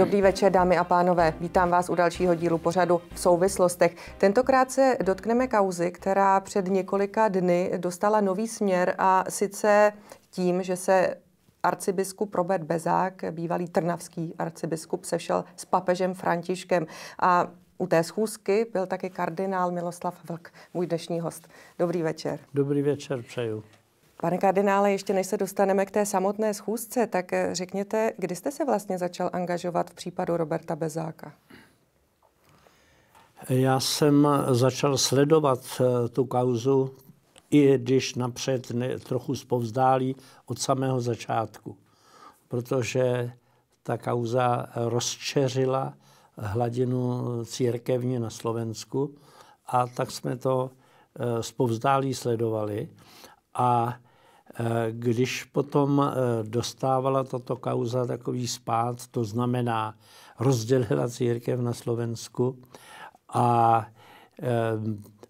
Dobrý večer, dámy a pánové. Vítám vás u dalšího dílu pořadu v souvislostech. Tentokrát se dotkneme kauzy, která před několika dny dostala nový směr a sice tím, že se arcibiskup Robert Bezák, bývalý trnavský arcibiskup, sešel s papežem Františkem. A u té schůzky byl taky kardinál Miloslav Vlk, můj dnešní host. Dobrý večer. Dobrý večer přeju. Pane kardinále, ještě než se dostaneme k té samotné schůzce, tak eh, řekněte, kdy jste se vlastně začal angažovat v případu Roberta Bezáka? Já jsem začal sledovat eh, tu kauzu, i když napřed ne, trochu zpovzdálí od samého začátku, protože ta kauza rozčeřila hladinu církevně na Slovensku a tak jsme to eh, zpovzdálí sledovali. A Eh, když potom eh, dostávala tato kauza takový spát, to znamená rozdělila církev na Slovensku a eh,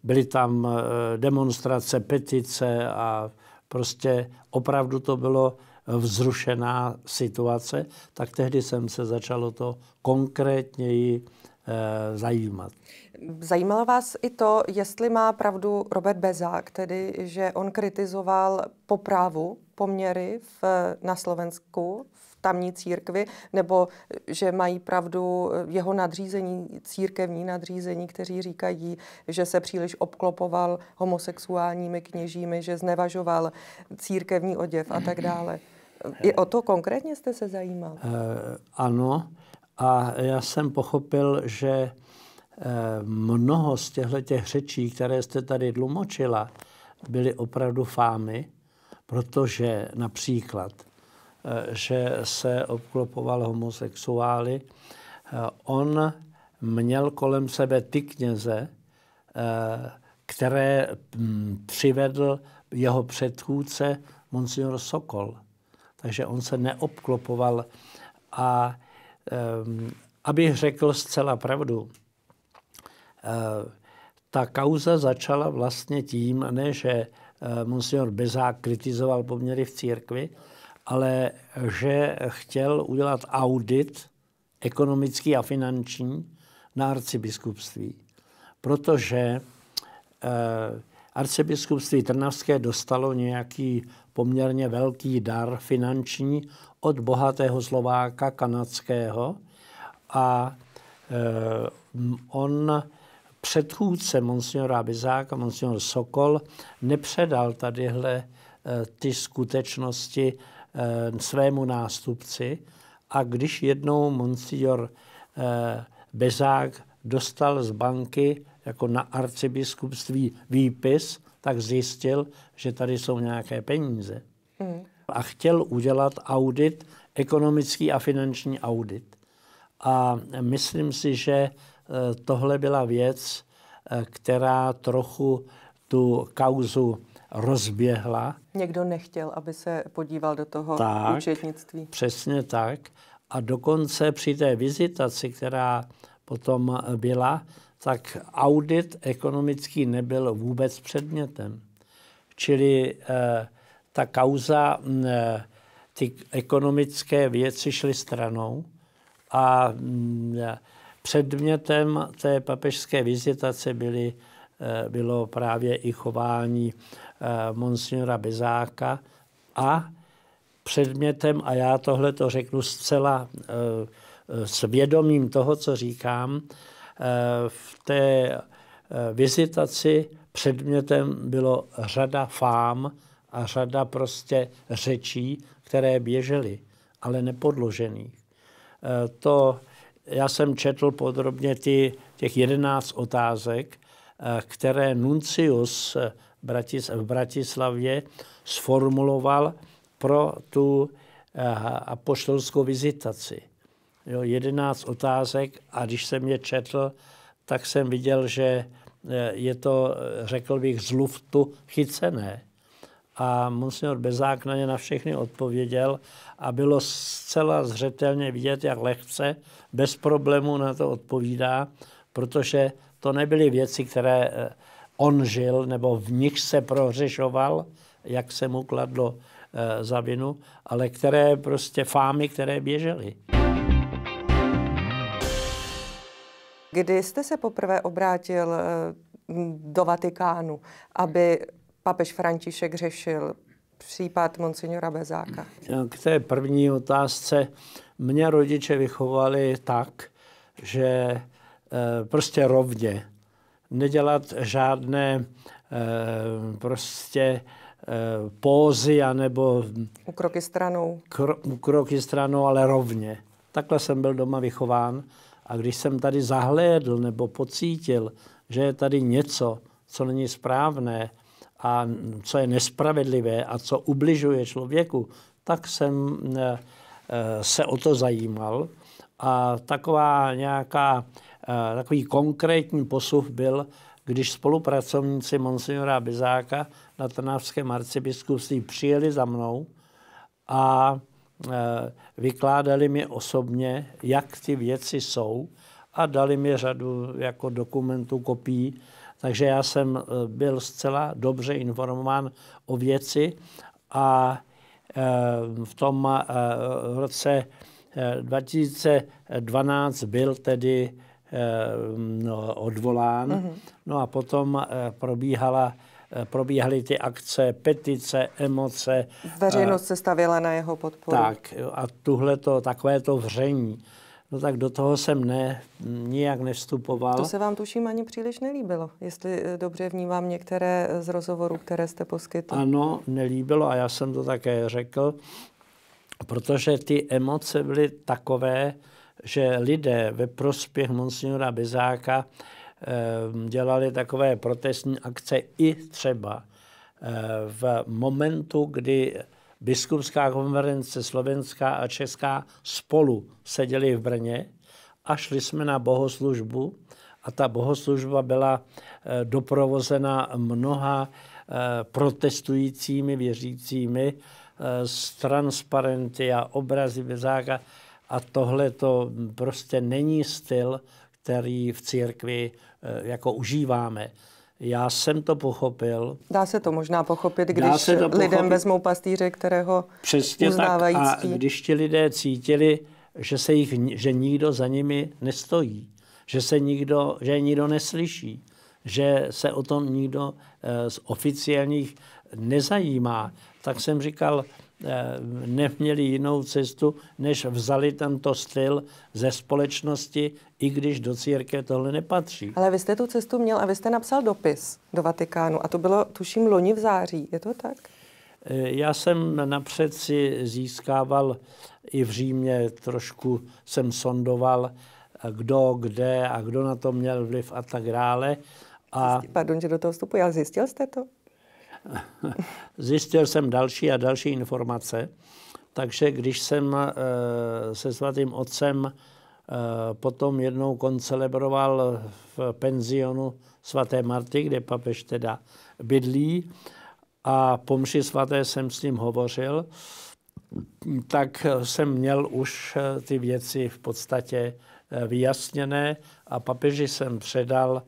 byly tam demonstrace, petice a prostě opravdu to bylo vzrušená situace, tak tehdy jsem se začalo to konkrétněji Eh, zajímat. Zajímalo vás i to, jestli má pravdu Robert Bezák, tedy, že on kritizoval po právu poměry v, na Slovensku, v tamní církvi, nebo eh, že mají pravdu eh, jeho nadřízení, církevní nadřízení, kteří říkají, že se příliš obklopoval homosexuálními kněžími, že znevažoval církevní oděv a tak dále. I o to konkrétně jste se zajímal? Uh, ano, a já jsem pochopil, že eh, mnoho z těchto řečí, které jste tady tlumočila, byly opravdu fámy, protože například, eh, že se obklopoval homosexuály, eh, on měl kolem sebe ty kněze, které hm, přivedl jeho předchůdce Monsignor Sokol. Takže on se neobklopoval a Ehm, abych řekl zcela pravdu, eh, ta kauza začala vlastně tím, ne, že eh, monsignor Bezák kritizoval poměry v církvi, ale že chtěl udělat audit ekonomický a finanční na arcibiskupství. Protože eh, arcibiskupství Trnavské dostalo nějaký poměrně velký dar finanční od bohatého Slováka kanadského a eh, on předchůdce monsignora Bizáka, monsignor Sokol, nepředal tadyhle eh, ty skutečnosti eh, svému nástupci a když jednou monsignor Bezák dostal z banky jako na arcibiskupství výpis, tak zjistil, že tady jsou nějaké peníze. Hmm. A chtěl udělat audit, ekonomický a finanční audit. A myslím si, že eh, tohle byla věc, eh, která trochu tu kauzu rozběhla. Někdo nechtěl, aby se podíval do toho tak, účetnictví. Přesně tak. A dokonce při té vizitaci, která potom byla, tak audit ekonomický nebyl vůbec předmětem. Čili eh, ta kauza, mm, eh, ty ekonomické věci šly stranou a mm, předmětem té papežské vizitace byly, eh, bylo právě i chování eh, monsignora Bezáka a předmětem, a já tohle to řeknu zcela eh, eh s vědomím toho, co říkám, eh, Eh, v té eh, vizitaci předmětem bylo řada fám a řada prostě řečí, které běžely, ale nepodložených. Eh, to, já jsem četl podrobně ty, těch jedenáct otázek, které Nuncius v Bratislavě sformuloval pro tu apoštolskou vizitaci jo, 11 otázek a když jsem je četl, tak jsem viděl, že eh, je to, eh, řekl bych, z luftu chycené. A monsignor Bezák na ně na všechny odpověděl a bylo zcela zřetelně vidět, jak lehce, bez problému na to odpovídá, protože to nebyly věci, které eh, on žil nebo v nich se prohřešoval, jak se mu kladlo za vinu, ale které prostě fámy, které běžely. Kdy jste se poprvé obrátil eh, do Vatikánu, aby papež František řešil případ monsignora Bezáka? K té první otázce. Mě rodiče vychovali tak, že eh, prostě rovně. Nedělat žádné eh, prostě pózy, anebo... Ukroky stranou. Kro, ukroky stranou, ale rovně. Takhle jsem byl doma vychován. A když jsem tady zahlédl nebo pocítil, že je tady něco, co není správné a co je nespravedlivé a co ubližuje člověku, tak jsem eh, eh, se o to zajímal. A taková nějaká, eh, takový konkrétní posuv byl, když spolupracovníci monsignora Bizáka na Trnavském arcibiskupství přijeli za mnou a Eh, vykládali mi osobně, jak ty věci jsou a dali mi řadu jako dokumentů, kopií, takže já jsem eh, byl zcela dobře informován o věci a eh, v tom roce 2012 byl tedy odvolán. Mhm. No a potom probíhala Eh, probíhaly ty akce, petice, emoce. Eh, Veřejnost se stavěla na jeho podporu. Tak a tuhle to, takové to vření. No tak do toho jsem ne, nijak nevstupoval. To se vám tuším ani příliš nelíbilo, jestli eh, dobře vnímám některé z rozhovorů, které jste poskytl. Ano, nelíbilo a já jsem to také řekl, protože ty emoce byly takové, že lidé ve prospěch monsignora Bezáka Ehm, dělali takové protestní akce i třeba eh, v momentu, kdy biskupská konference slovenská a česká spolu seděli v Brně a šli jsme na bohoslužbu a ta bohoslužba byla eh, doprovozena mnoha eh, protestujícími věřícími s transparenty a obrazy bezáka a tohle to prostě není styl který v církvi eh, jako užíváme. Já jsem to pochopil. Dá se to možná pochopit, když se to pochopit. lidem vezmou pastýře, kterého Přesně uznávají tak. A když ti lidé cítili, že, se jich, že nikdo za nimi nestojí, že se nikdo, že nikdo neslyší, že se o tom nikdo eh, z oficiálních nezajímá, tak jsem říkal, eh, neměli jinou cestu, než vzali tento styl ze společnosti, i když do církve tohle nepatří. Ale vy jste tu cestu měl a vy jste napsal dopis do Vatikánu a to bylo, tuším, loni v září, je to tak? Eh, já jsem napřed si získával i v Římě, trošku jsem sondoval, eh, kdo, kde a kdo na to měl vliv a tak dále. A... Pardon, že do toho vstupu, ale zjistil jste to? Zjistil jsem další a další informace, takže když jsem eh, se svatým otcem eh, potom jednou koncelebroval v penzionu svaté Marty, kde papež teda bydlí, a po mši svaté jsem s ním hovořil, tak jsem měl už eh, ty věci v podstatě vyjasněné a papeži jsem předal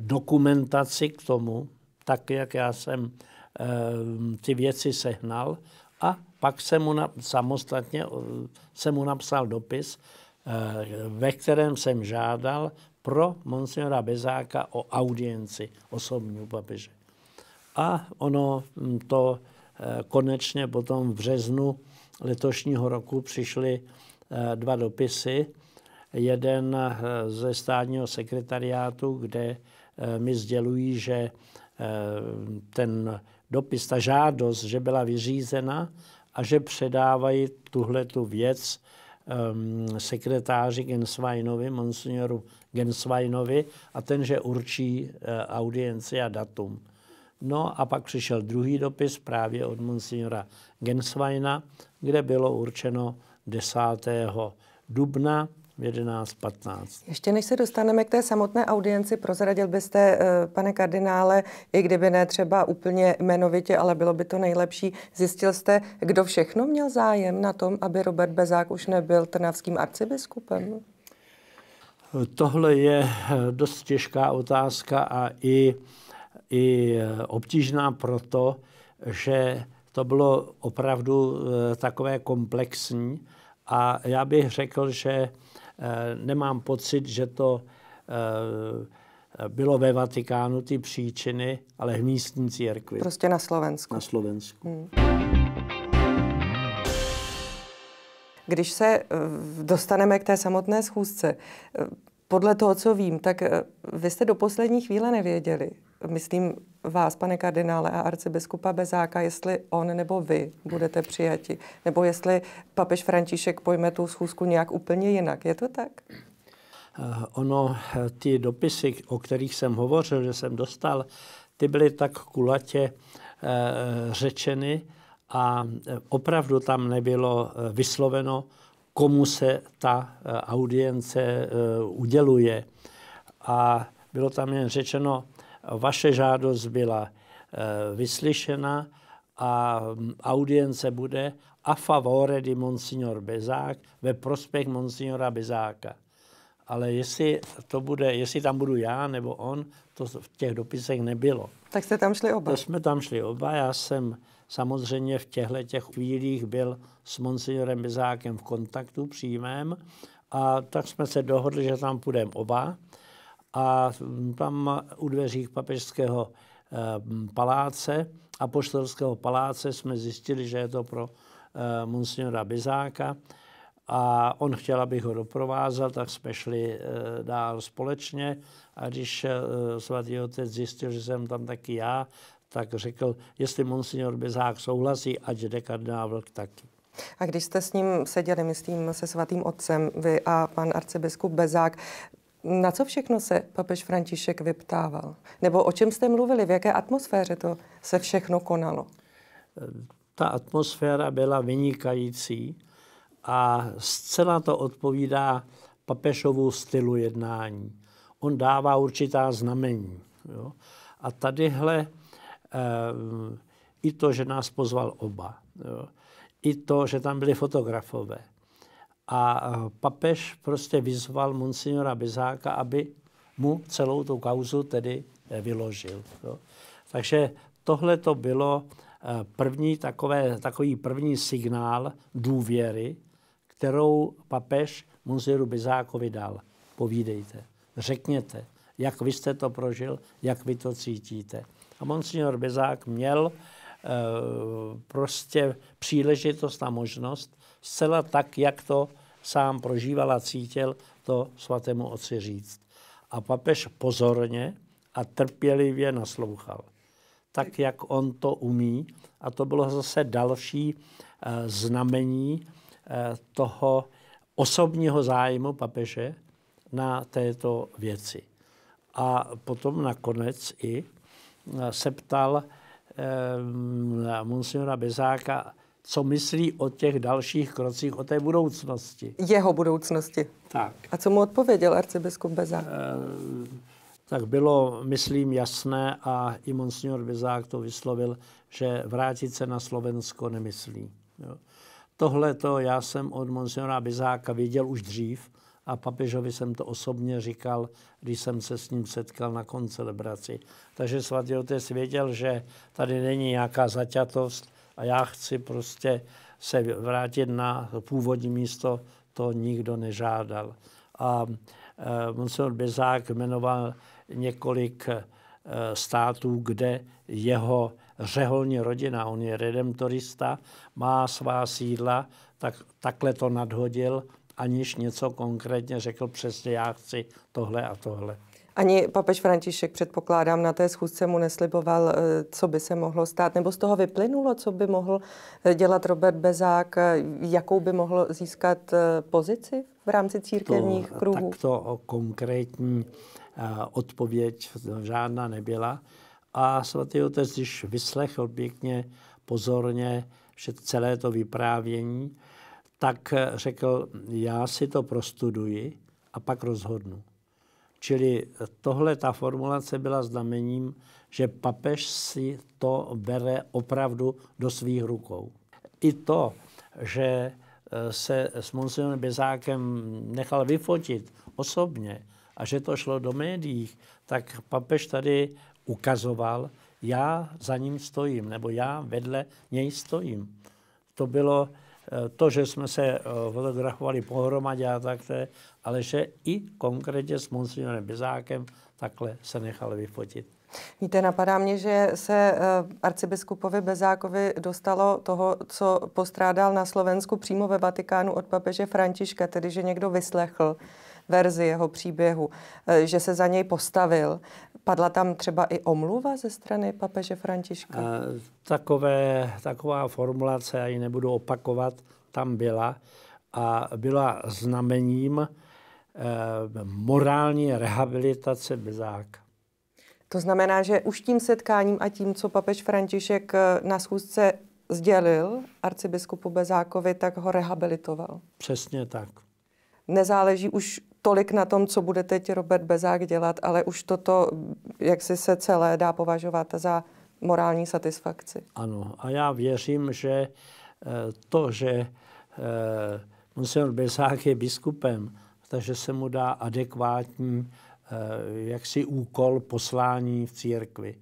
dokumentaci k tomu, tak jak já jsem Ehm, ty věci sehnal a pak se mu na, samostatně eh, se mu napsal dopis, eh, ve kterém jsem žádal pro monsignora Bezáka o audienci osobní u papeže. A ono hm, to eh, konečně potom v březnu letošního roku přišly dva dopisy. Jeden ze státního sekretariátu, kde mi sdělují, že ten dopis, ta žádost, že byla vyřízena a že předávají tuhle tu věc um, sekretáři Gensweinovi, monsignoru Gensweinovi, a ten, že určí uh, audienci a datum. No a pak přišel druhý dopis právě od monsignora Gensweina, kde bylo určeno 10. dubna 15. Ještě než se dostaneme k té samotné audienci, prozradil byste, eh, pane kardinále, i kdyby ne třeba úplně jmenovitě, ale bylo by to nejlepší, zjistil jste, kdo všechno měl zájem na tom, aby Robert Bezák už nebyl trnavským arcibiskupem? Tohle je eh, dost těžká otázka a i, i eh, obtížná proto, že to bylo opravdu takové komplexní a já bych řekl, že Eh, nemám pocit, že to eh, bylo ve Vatikánu ty příčiny, ale v místní církvi. Prostě na Slovensku. Na Slovensku. Hmm. Když se eh, dostaneme k té samotné schůzce, podle toho, co vím, tak vy jste do poslední chvíle nevěděli, myslím vás, pane kardinále a arcibiskupa Bezáka, jestli on nebo vy budete přijati, nebo jestli papež František pojme tu schůzku nějak úplně jinak. Je to tak? Eh, ono, eh, ty dopisy, o kterých jsem hovořil, že jsem dostal, ty byly tak kulatě eh, řečeny a opravdu tam nebylo vysloveno, komu se ta audience uděluje. A bylo tam jen řečeno, vaše žádost byla eh, vyslyšena a mm, audience bude a favore di monsignor Bezák ve prospěch monsignora Bezáka. Ale jestli, to bude, jestli tam budu já nebo on, to v těch dopisech nebylo. Tak jste tam šli oba? To jsme tam šli oba. Já jsem samozřejmě v těchto těch chvílích byl s monsignorem Bezákem v kontaktu přímém a tak jsme se dohodli, že tam půjdeme oba a tam u dveří papežského eh, paláce, apoštolského paláce, jsme zjistili, že je to pro eh, monsignora Bizáka a on chtěl, abych ho doprovázel, tak jsme šli eh, dál společně a když svatý otec zjistil, že jsem tam taky já, tak řekl, jestli monsignor Bezák souhlasí, ať jde kardinál Vlk taky. A když jste s ním seděli, myslím, se svatým otcem, vy a pan arcibiskup Bezák, na co všechno se papež František vyptával? Nebo o čem jste mluvili? V jaké atmosféře to se všechno konalo? Ta atmosféra byla vynikající a zcela to odpovídá papežovu stylu jednání. On dává určitá znamení. Jo? A tadyhle e, i to, že nás pozval oba, jo? i to, že tam byli fotografové, a eh, papež prostě vyzval monsignora Bezáka, aby mu celou tu kauzu tedy eh, vyložil. Jo. Takže tohle to bylo eh, první takové, takový první signál důvěry, kterou papež monsignoru Bezákovi dal. Povídejte, řekněte, jak vy jste to prožil, jak vy to cítíte. A Monsignor Bezák měl e, prostě příležitost a možnost zcela tak, jak to sám prožíval a cítil, to svatému otci říct. A papež pozorně a trpělivě naslouchal. Tak, jak on to umí. A to bylo zase další eh, znamení eh, toho osobního zájmu papeže na této věci. A potom nakonec i eh, se ptal eh, monsignora Bezáka, co myslí o těch dalších krocích, o té budoucnosti. Jeho budoucnosti. Tak. A co mu odpověděl arcibiskup Beza? E, eh, tak bylo, myslím, jasné a i monsignor Bezák to vyslovil, že vrátit se na Slovensko nemyslí. Jo. Tohle to já jsem od monsignora Bezáka viděl už dřív a papežovi jsem to osobně říkal, když jsem se s ním setkal na koncelebraci. Takže svatý otec věděl, že tady není nějaká zaťatost, a já chci prostě se vrátit na původní místo, to nikdo nežádal. A e, Monsignor Bezák jmenoval několik e, států, kde jeho řeholní rodina, on je redemptorista, má svá sídla, tak takhle to nadhodil, aniž něco konkrétně řekl přesně, já chci tohle a tohle. Ani papež František, předpokládám, na té schůzce mu nesliboval, eh, co by se mohlo stát, nebo z toho vyplynulo, co by mohl eh, dělat Robert Bezák, eh, jakou by mohl získat pozici v rámci církevních to, kruhů. Takto konkrétní odpověď žádná nebyla. A svatý otec, když vyslechl pěkně, pozorně celé to vyprávění, tak řekl, já si to prostuduji a pak rozhodnu. Čili tohle ta formulace byla znamením, že papež si to bere opravdu do svých rukou. I to, že e, se s Monsignorem Bezákem nechal vyfotit osobně a že to šlo do médií, tak papež tady ukazoval, já za ním stojím, nebo já vedle něj stojím. To bylo Eh, to, že jsme se eh, fotografovali pohromadě a tak, ale že i konkrétně s monsignorem Bizákem takhle se nechal vyfotit. Víte, napadá mě, že se eh, arcibiskupovi Bezákovi dostalo toho, co postrádal na Slovensku přímo ve Vatikánu od papeže Františka, tedy že někdo vyslechl verzi jeho příběhu, že se za něj postavil, Padla tam třeba i omluva ze strany papeže Františka? Eh, takové, taková formulace, já ji nebudu opakovat, tam byla a byla znamením eh, morální rehabilitace Bezáka. To znamená, že už tím setkáním a tím, co papež František eh, na schůzce sdělil arcibiskupu Bezákovi, tak ho rehabilitoval. Přesně tak. Nezáleží už tolik na tom, co bude teď Robert Bezák dělat, ale už toto, jak si se celé dá považovat za morální satisfakci. Ano, a já věřím, že eh, to, že eh, monsignor Bezák je biskupem, takže se mu dá adekvátní eh, jaksi úkol poslání v církvi.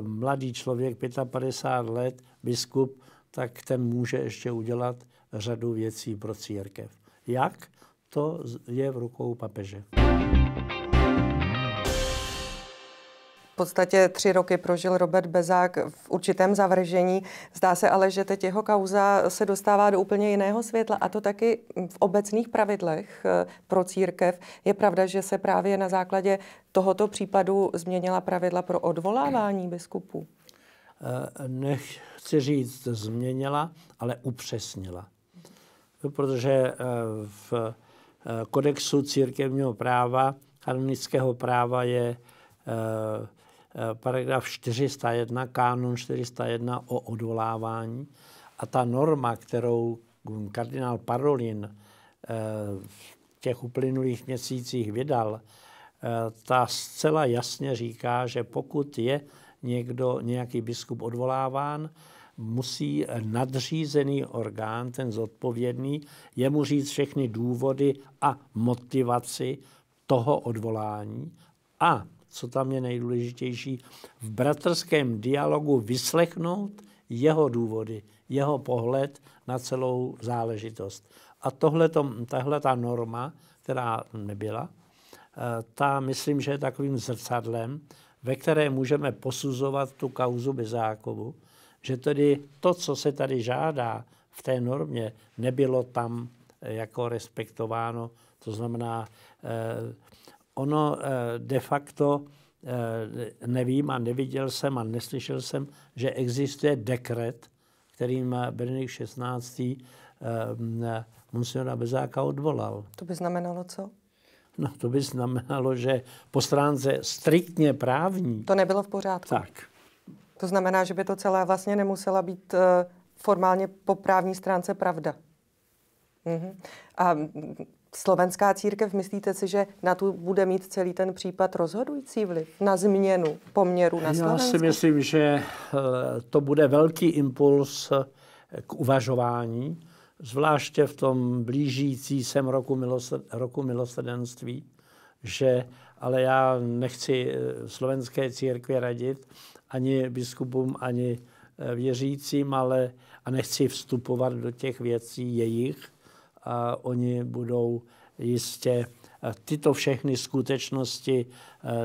Mladý člověk, 55 let, biskup, tak ten může ještě udělat řadu věcí pro církev. Jak? to je v rukou papeže. V podstatě tři roky prožil Robert Bezák v určitém zavržení. Zdá se ale, že teď jeho kauza se dostává do úplně jiného světla a to taky v obecných pravidlech eh, pro církev. Je pravda, že se právě na základě tohoto případu změnila pravidla pro odvolávání biskupů? Eh, nechci říct změnila, ale upřesnila. Protože eh, v Eh, kodexu církevního práva, kanonického práva je eh, eh, paragraf 401, kánon 401 o odvolávání. A ta norma, kterou kardinál Parolin v těch uplynulých měsících vydal, ta zcela jasně říká, že pokud je někdo, nějaký biskup odvoláván, musí nadřízený orgán, ten zodpovědný, jemu říct všechny důvody a motivaci toho odvolání a co tam je nejdůležitější, v bratrském dialogu vyslechnout jeho důvody, jeho pohled na celou záležitost. A tohle, tahle ta norma, která nebyla, eh, ta myslím, že je takovým zrcadlem, ve které můžeme posuzovat tu kauzu Bezákovu že tedy to, co se tady žádá v té normě, nebylo tam eh, jako respektováno. To znamená, eh, ono eh, de facto nevím a neviděl jsem a neslyšel jsem, že existuje dekret, kterým Benedikt 16. monsignora Bezáka odvolal. To by znamenalo co? No to by znamenalo, že po stránce striktně právní... To nebylo v pořádku. Tak. To znamená, že by to celé vlastně nemusela být eh, formálně po právní stránce pravda. Uh-huh. A slovenská církev, myslíte si, že na tu bude mít celý ten případ rozhodující vliv na změnu poměru na Slovensku? Já si myslím, že eh, to bude velký impuls eh, k uvažování, zvláště v tom blížící sem roku, milosrd, roku milosrdenství, že ale já nechci eh, slovenské církvi radit, ani biskupům, ani eh, věřícím, ale a nechci vstupovat do těch věcí jejich. A oni budou jistě eh, tyto všechny skutečnosti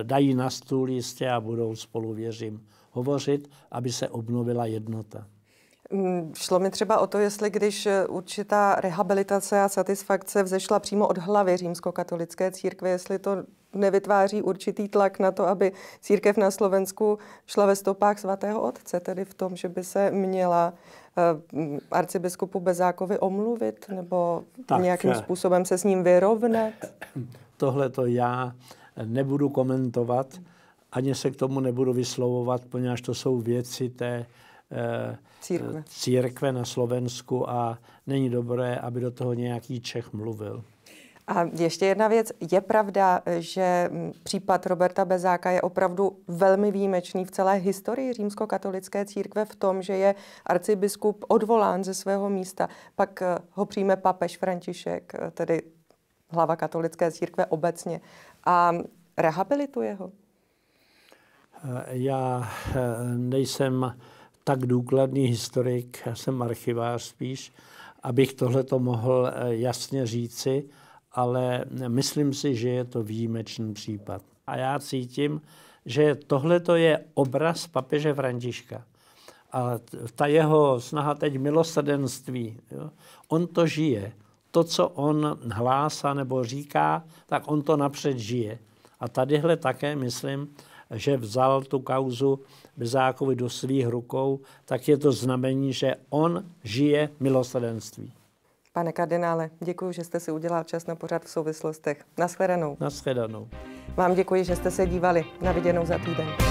dají na stůl jistě a budou spolu, věřím, hovořit, aby se obnovila jednota. Mm, šlo mi třeba o to, jestli když určitá rehabilitace a satisfakce vzešla přímo od hlavy římskokatolické církve, jestli to nevytváří určitý tlak na to, aby církev na Slovensku šla ve stopách svatého otce, tedy v tom, že by se měla eh, arcibiskupu Bezákovi omluvit nebo tak, nějakým eh, způsobem se s ním vyrovnat? Tohle to já nebudu komentovat, ani se k tomu nebudu vyslovovat, poněvadž to jsou věci té eh, církve. církve na Slovensku a není dobré, aby do toho nějaký Čech mluvil. A ještě jedna věc. Je pravda, že hm, případ Roberta Bezáka je opravdu velmi výjimečný v celé historii římskokatolické církve v tom, že je arcibiskup odvolán ze svého místa. Pak eh, ho přijme papež František, eh, tedy hlava katolické církve obecně. A rehabilituje ho? Eh, já nejsem tak důkladný historik, já jsem archivář spíš, abych tohle to mohl jasně říci ale myslím si, že je to výjimečný případ. A já cítím, že tohle to je obraz papeže Františka. A ta jeho snaha teď milosrdenství, jo? on to žije. To, co on hlásá nebo říká, tak on to napřed žije. A tadyhle také myslím, že vzal tu kauzu Bezákovi do svých rukou, tak je to znamení, že on žije milosrdenství. Pane kardinále, děkuji, že jste si udělal čas na pořad v souvislostech. Naschledanou. Naschledanou. Vám děkuji, že jste se dívali. Na viděnou za týden.